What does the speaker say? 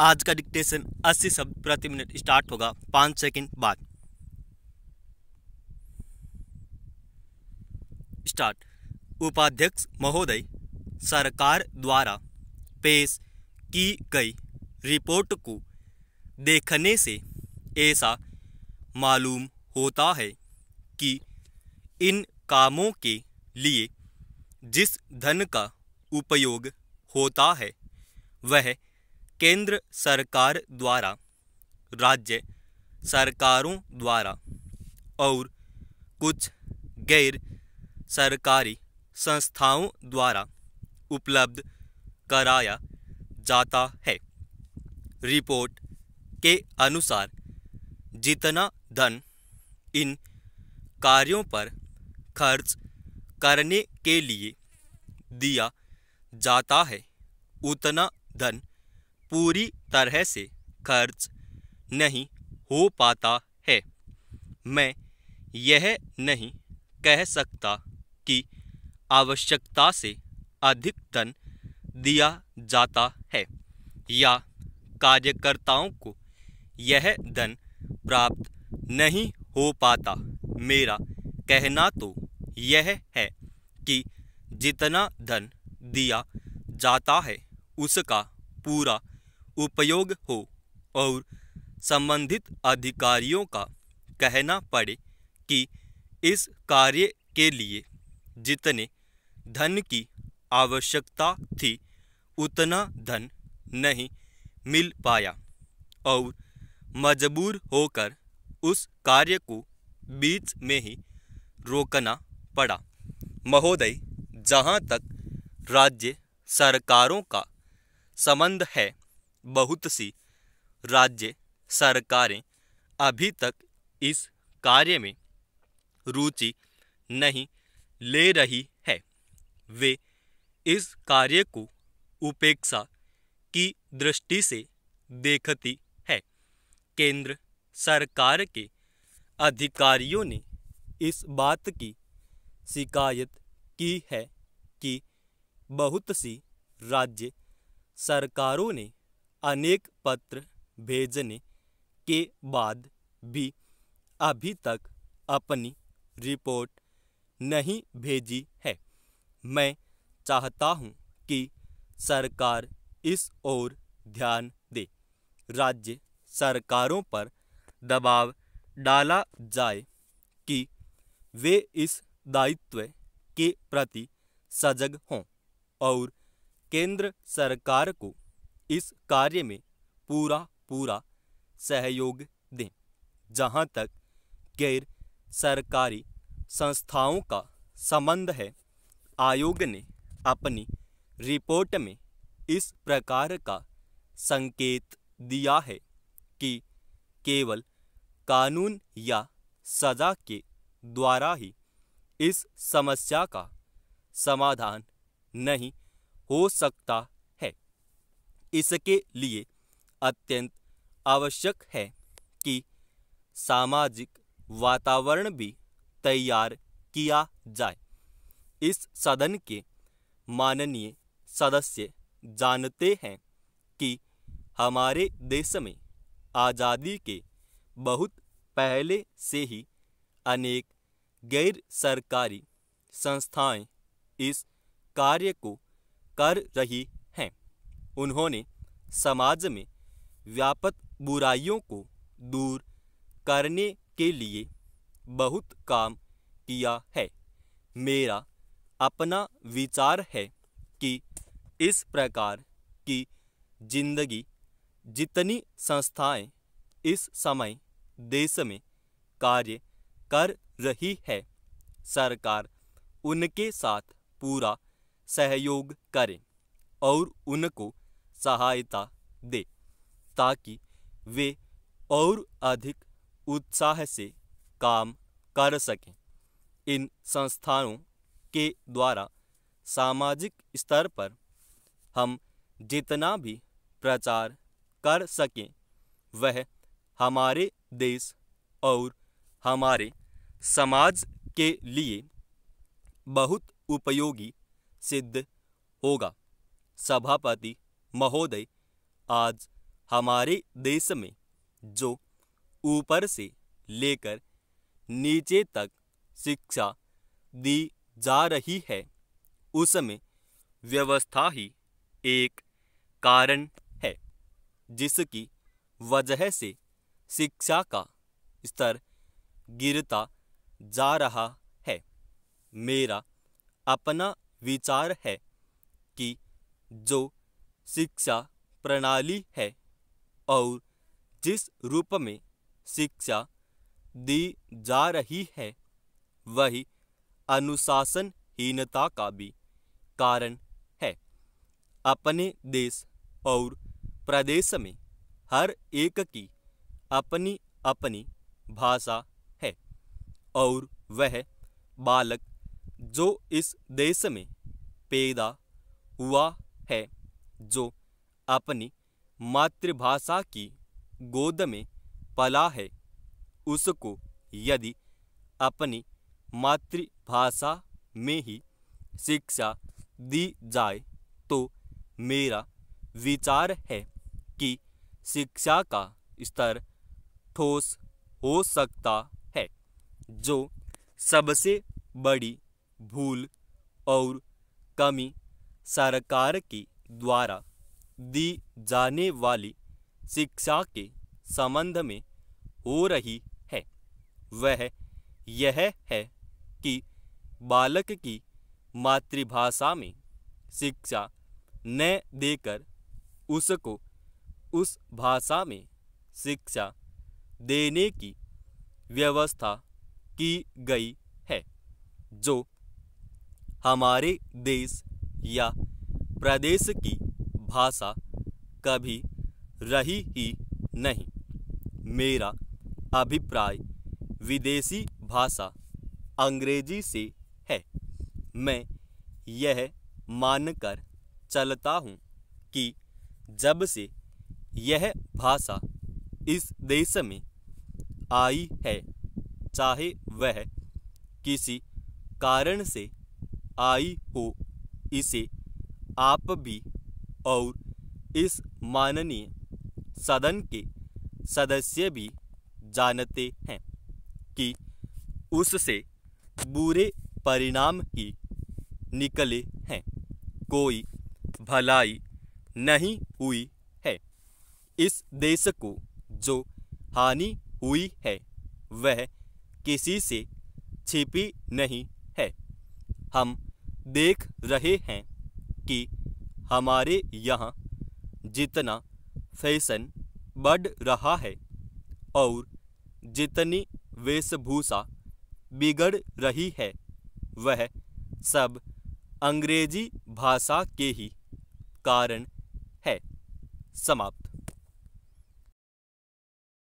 आज का डिक्टेशन 80 शब्द प्रति मिनट स्टार्ट होगा पांच सेकंड बाद स्टार्ट उपाध्यक्ष महोदय सरकार द्वारा पेश की गई रिपोर्ट को देखने से ऐसा मालूम होता है कि इन कामों के लिए जिस धन का उपयोग होता है वह केंद्र सरकार द्वारा राज्य सरकारों द्वारा और कुछ गैर सरकारी संस्थाओं द्वारा उपलब्ध कराया जाता है रिपोर्ट के अनुसार जितना धन इन कार्यों पर खर्च करने के लिए दिया जाता है उतना धन पूरी तरह से खर्च नहीं हो पाता है मैं यह नहीं कह सकता कि आवश्यकता से अधिक धन दिया जाता है या कार्यकर्ताओं को यह धन प्राप्त नहीं हो पाता मेरा कहना तो यह है कि जितना धन दिया जाता है उसका पूरा उपयोग हो और संबंधित अधिकारियों का कहना पड़े कि इस कार्य के लिए जितने धन की आवश्यकता थी उतना धन नहीं मिल पाया और मजबूर होकर उस कार्य को बीच में ही रोकना पड़ा महोदय जहाँ तक राज्य सरकारों का संबंध है बहुत सी राज्य सरकारें अभी तक इस कार्य में रुचि नहीं ले रही है वे इस कार्य को उपेक्षा की दृष्टि से देखती है केंद्र सरकार के अधिकारियों ने इस बात की शिकायत की है कि बहुत सी राज्य सरकारों ने अनेक पत्र भेजने के बाद भी अभी तक अपनी रिपोर्ट नहीं भेजी है मैं चाहता हूं कि सरकार इस ओर ध्यान दे राज्य सरकारों पर दबाव डाला जाए कि वे इस दायित्व के प्रति सजग हों और केंद्र सरकार को इस कार्य में पूरा पूरा सहयोग दें जहाँ तक गैर सरकारी संस्थाओं का संबंध है आयोग ने अपनी रिपोर्ट में इस प्रकार का संकेत दिया है कि केवल कानून या सजा के द्वारा ही इस समस्या का समाधान नहीं हो सकता इसके लिए अत्यंत आवश्यक है कि सामाजिक वातावरण भी तैयार किया जाए इस सदन के माननीय सदस्य जानते हैं कि हमारे देश में आज़ादी के बहुत पहले से ही अनेक गैर सरकारी संस्थाएं इस कार्य को कर रही उन्होंने समाज में व्यापक बुराइयों को दूर करने के लिए बहुत काम किया है मेरा अपना विचार है कि इस प्रकार की जिंदगी जितनी संस्थाएं इस समय देश में कार्य कर रही है सरकार उनके साथ पूरा सहयोग करें और उनको सहायता दे ताकि वे और अधिक उत्साह से काम कर सकें इन संस्थानों के द्वारा सामाजिक स्तर पर हम जितना भी प्रचार कर सकें वह हमारे देश और हमारे समाज के लिए बहुत उपयोगी सिद्ध होगा सभापति महोदय आज हमारे देश में जो ऊपर से लेकर नीचे तक शिक्षा दी जा रही है उसमें व्यवस्था ही एक कारण है जिसकी वजह से शिक्षा का स्तर गिरता जा रहा है मेरा अपना विचार है कि जो शिक्षा प्रणाली है और जिस रूप में शिक्षा दी जा रही है वही अनुशासनहीनता का भी कारण है अपने देश और प्रदेश में हर एक की अपनी अपनी भाषा है और वह बालक जो इस देश में पैदा हुआ है जो अपनी मातृभाषा की गोद में पला है उसको यदि अपनी मातृभाषा में ही शिक्षा दी जाए तो मेरा विचार है कि शिक्षा का स्तर ठोस हो सकता है जो सबसे बड़ी भूल और कमी सरकार की द्वारा दी जाने वाली शिक्षा के संबंध में हो रही है वह यह है कि बालक की मातृभाषा में शिक्षा न देकर उसको उस भाषा में शिक्षा देने की व्यवस्था की गई है जो हमारे देश या प्रदेश की भाषा कभी रही ही नहीं मेरा अभिप्राय विदेशी भाषा अंग्रेजी से है मैं यह मानकर चलता हूँ कि जब से यह भाषा इस देश में आई है चाहे वह किसी कारण से आई हो इसे आप भी और इस माननीय सदन के सदस्य भी जानते हैं कि उससे बुरे परिणाम ही निकले हैं कोई भलाई नहीं हुई है इस देश को जो हानि हुई है वह किसी से छिपी नहीं है हम देख रहे हैं कि हमारे यहाँ जितना फैशन बढ़ रहा है और जितनी वेशभूषा बिगड़ रही है वह सब अंग्रेजी भाषा के ही कारण है समाप्त